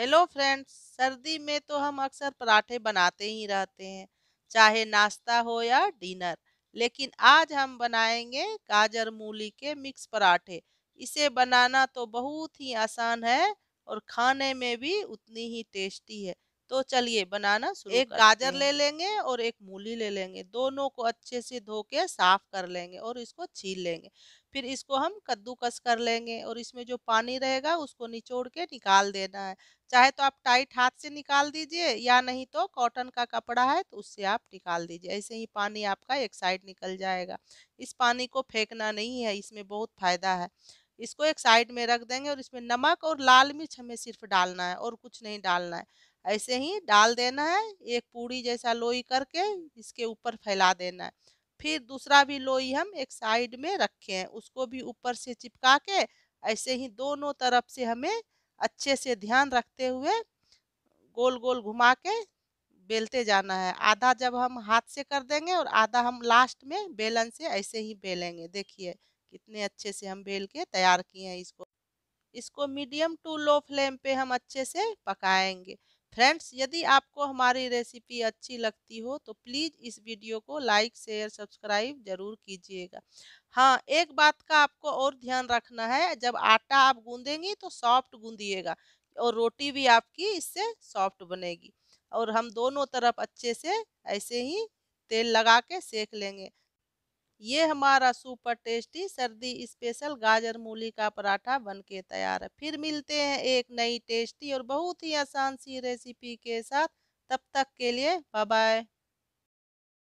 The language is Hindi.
हेलो फ्रेंड्स सर्दी में तो हम अक्सर पराठे बनाते ही रहते हैं चाहे नाश्ता हो या डिनर लेकिन आज हम बनाएंगे गाजर मूली के मिक्स पराठे इसे बनाना तो बहुत ही आसान है और खाने में भी उतनी ही टेस्टी है तो चलिए बनाना शुरू एक गाजर ले लेंगे और एक मूली ले लेंगे दोनों को अच्छे से धो के साफ कर लेंगे और इसको छील लेंगे फिर इसको हम कद्दूकस कर लेंगे और इसमें जो पानी रहेगा उसको निचोड़ के निकाल देना है चाहे तो आप टाइट हाथ से निकाल दीजिए या नहीं तो कॉटन का कपड़ा है तो उससे आप निकाल दीजिए ऐसे ही पानी आपका एक साइड निकल जाएगा इस पानी को फेंकना नहीं है इसमें बहुत फ़ायदा है इसको एक साइड में रख देंगे और इसमें नमक और लाल मिर्च हमें सिर्फ डालना है और कुछ नहीं डालना है ऐसे ही डाल देना है एक पूड़ी जैसा लोई करके इसके ऊपर फैला देना है फिर दूसरा भी लोई हम एक साइड में रखे हैं उसको भी ऊपर से चिपका के ऐसे ही दोनों तरफ से हमें अच्छे से ध्यान रखते हुए गोल गोल घुमा के बेलते जाना है आधा जब हम हाथ से कर देंगे और आधा हम लास्ट में बेलन से ऐसे ही बेलेंगे देखिए कितने अच्छे से हम बेल के तैयार किए हैं इसको इसको मीडियम टू लो फ्लेम पे हम अच्छे से पकाएंगे फ्रेंड्स यदि आपको हमारी रेसिपी अच्छी लगती हो तो प्लीज़ इस वीडियो को लाइक शेयर सब्सक्राइब ज़रूर कीजिएगा हाँ एक बात का आपको और ध्यान रखना है जब आटा आप गूँधेंगी तो सॉफ्ट गूँधिएगा और रोटी भी आपकी इससे सॉफ्ट बनेगी और हम दोनों तरफ अच्छे से ऐसे ही तेल लगा के सेक लेंगे ये हमारा सुपर टेस्टी सर्दी स्पेशल गाजर मूली का पराठा बनके तैयार है फिर मिलते हैं एक नई टेस्टी और बहुत ही आसान सी रेसिपी के साथ तब तक के लिए बाय बाय